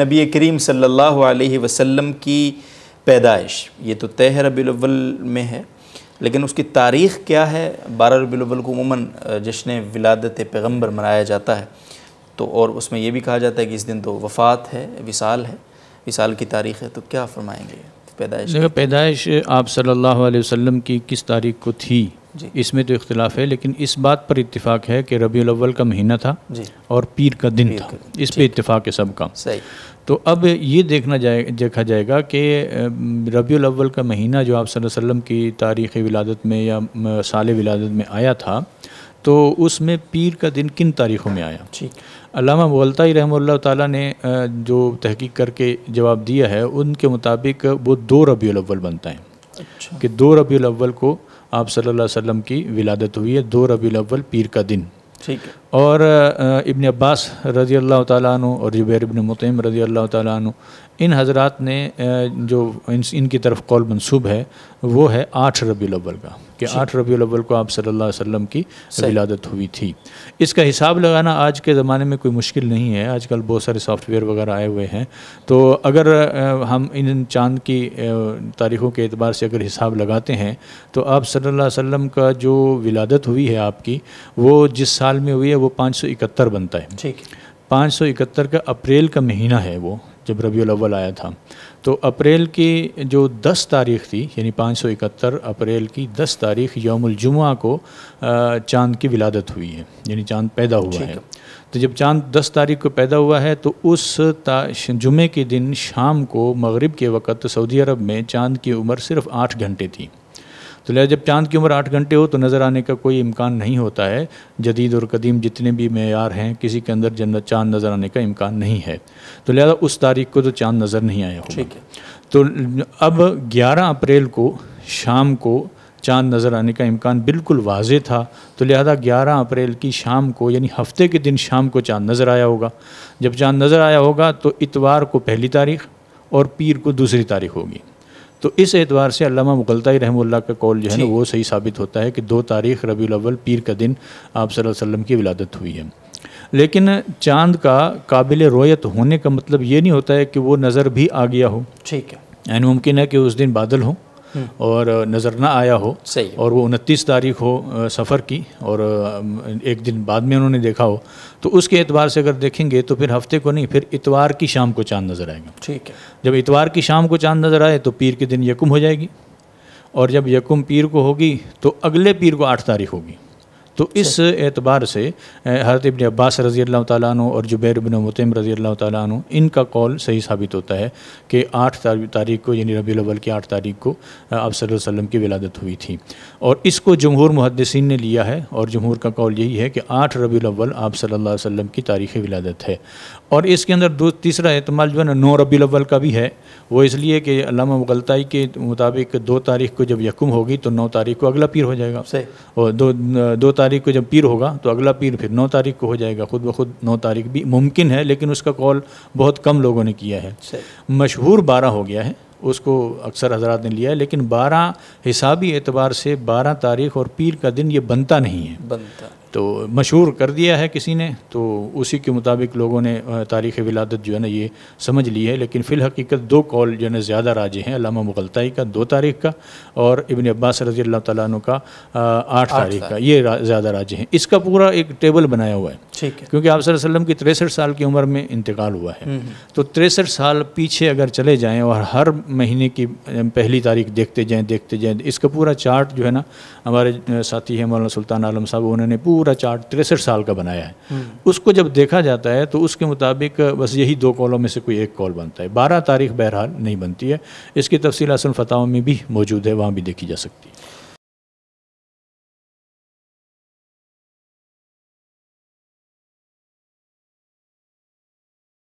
نبی کریم صلی اللہ علیہ وسلم کی پیدائش یہ تو تہ الاول میں ہے لیکن اس کی تاریخ کیا ہے بارہ کو عموماً جشن ولادت پیغمبر منایا جاتا ہے تو اور اس میں یہ بھی کہا جاتا ہے کہ اس دن تو وفات ہے وصال ہے وصال کی تاریخ ہے تو کیا فرمائیں گے پیدائش دیکھو پیدائش آپ صلی اللہ علیہ وسلم کی کس تاریخ کو تھی جی۔ اس میں تو اختلاف ہے لیکن اس بات پر اتفاق ہے کہ ربی الاول کا مہینہ تھا جی۔ اور پیر کا دن تھا اس پہ اتفاق ہے سب کا تو اب یہ دیکھنا جائے دیکھا جائے گا کہ ربی الاول کا مہینہ جو آپ صلی اللہ علیہ وسلم کی تاریخ ولادت میں یا سال ولادت میں آیا تھا تو اس میں پیر کا دن کن تاریخوں میں آیا علامہ مغلطہ رحمہ اللہ تعالیٰ نے جو تحقیق کر کے جواب دیا ہے ان کے مطابق وہ دو ربیع الاول بنتا ہے اچھا۔ کہ دو ربیع الاول کو آپ صلی اللہ علیہ وسلم کی ولادت ہوئی ہے دو ربیع الاول پیر کا دن ٹھیک اور ابن عباس رضی اللہ تعالیٰ عنہ اور جبیر ابن مطعم رضی اللہ تعالیٰ عنہ ان حضرات نے جو ان کی طرف قول منصوب ہے وہ ہے آٹھ ربیع الاول کا کہ جی۔ آٹھ ربیع الاول کو آپ صلی اللہ علیہ وسلم کی ولادت ہوئی تھی اس کا حساب لگانا آج کے زمانے میں کوئی مشکل نہیں ہے آج کل بہت سارے سافٹ ویئر وغیرہ آئے ہوئے ہیں تو اگر ہم ان چاند کی تاریخوں کے اعتبار سے اگر حساب لگاتے ہیں تو آپ صلی اللہ علیہ وسلم کا جو ولادت ہوئی ہے آپ کی وہ جس سال میں ہوئی ہے وہ پانچ سو اکہتر بنتا ہے ٹھیک پانچ سو اکہتر کا اپریل کا مہینہ ہے وہ جب ربیع الاول آیا تھا تو اپریل کی جو دس تاریخ تھی یعنی پانچ سو اکہتر اپریل کی دس تاریخ یوم الجمعہ کو چاند کی ولادت ہوئی ہے یعنی چاند پیدا ہوا ہے تو جب چاند دس تاریخ کو پیدا ہوا ہے تو اس جمعے کے دن شام کو مغرب کے وقت سعودی عرب میں چاند کی عمر صرف آٹھ گھنٹے تھی تو لہٰذا جب چاند کی عمر آٹھ گھنٹے ہو تو نظر آنے کا کوئی امکان نہیں ہوتا ہے جدید اور قدیم جتنے بھی معیار ہیں کسی کے اندر جنت چاند نظر آنے کا امکان نہیں ہے تو لہٰذا اس تاریخ کو تو چاند نظر نہیں آیا ہوگا تو اب گیارہ اپریل کو شام کو چاند نظر آنے کا امکان بالکل واضح تھا تو لہذا گیارہ اپریل کی شام کو یعنی ہفتے کے دن شام کو چاند نظر آیا ہوگا جب چاند نظر آیا ہوگا تو اتوار کو پہلی تاریخ اور پیر کو دوسری تاریخ ہوگی تو اس اعتبار سے علامہ مغلطی رحمہ اللہ کا کال جو ہے نا جی۔ وہ صحیح ثابت ہوتا ہے کہ دو تاریخ ربی الاول پیر کا دن آپ صلی اللہ علیہ وسلم کی ولادت ہوئی ہے لیکن چاند کا قابل رویت ہونے کا مطلب یہ نہیں ہوتا ہے کہ وہ نظر بھی آ گیا ہو ٹھیک ہے یعنی ممکن ہے کہ اس دن بادل ہوں اور نظر نہ آیا ہو اور وہ انتیس تاریخ ہو سفر کی اور ایک دن بعد میں انہوں نے دیکھا ہو تو اس کے اعتبار سے اگر دیکھیں گے تو پھر ہفتے کو نہیں پھر اتوار کی شام کو چاند نظر آئے گا ٹھیک ہے جب اتوار کی شام کو چاند نظر آئے تو پیر کے دن یکم ہو جائے گی اور جب یکم پیر کو ہوگی تو اگلے پیر کو آٹھ تاریخ ہوگی تو اس اعتبار سے حضرت ابن عباس رضی اللہ تعالیٰ عنہ اور جبیر ابن مطم رضی اللہ تعالیٰ عنہ ان کا قول صحیح ثابت ہوتا ہے کہ آٹھ تاریخ کو یعنی ربی الاول کی آٹھ تاریخ کو آپ صلی اللہ علیہ وسلم کی ولادت ہوئی تھی اور اس کو جمہور محدثین نے لیا ہے اور جمہور کا قول یہی ہے کہ آٹھ ربی الاول آپ صلی اللہ علیہ وسلم کی تاریخ ولادت ہے اور اس کے اندر دو تیسرا اعتماد جو ہے نا نو ربی الاول کا بھی ہے وہ اس لیے کہ علامہ مغلطائی کے مطابق دو تاریخ کو جب یکم ہوگی تو نو تاریخ کو اگلا پیر ہو جائے گا تاریخ کو جب پیر ہوگا تو اگلا پیر پھر نو تاریخ کو ہو جائے گا خود بخود نو تاریخ بھی ممکن ہے لیکن اس کا کال بہت کم لوگوں نے کیا ہے مشہور بارہ ہو گیا ہے اس کو اکثر حضرات نے لیا ہے لیکن بارہ حسابی اعتبار سے بارہ تاریخ اور پیر کا دن یہ بنتا نہیں ہے بنتا تو مشہور کر دیا ہے کسی نے تو اسی کے مطابق لوگوں نے تاریخ ولادت جو ہے نا یہ سمجھ لی ہے لیکن فی الحقیقت دو کال جو ہے نا زیادہ راجے ہیں علامہ مغلطائی کا دو تاریخ کا اور ابن عباس رضی اللہ تعالیٰ عنہ کا آٹھ تاریخ کا یہ زیادہ راجے ہیں اس کا پورا ایک ٹیبل بنایا ہوا ہے کیونکہ آپ صلی اللہ علیہ وسلم کی تریسٹھ سال کی عمر میں انتقال ہوا ہے تو تریسٹھ سال پیچھے اگر چلے جائیں اور ہر مہینے کی پہلی تاریخ دیکھتے جائیں دیکھتے جائیں اس کا پورا چارٹ جو ہے نا ہمارے ساتھی ہیں مولانا سلطان عالم صاحب انہوں نے پورا چارٹ تریسٹھ سال کا بنایا ہے اس کو جب دیکھا جاتا ہے تو اس کے مطابق بس یہی دو کالوں میں سے کوئی ایک کال بنتا ہے بارہ تاریخ بہرحال نہیں بنتی ہے اس کی تفصیل اسلفت میں بھی موجود ہے وہاں بھی دیکھی جا سکتی ہے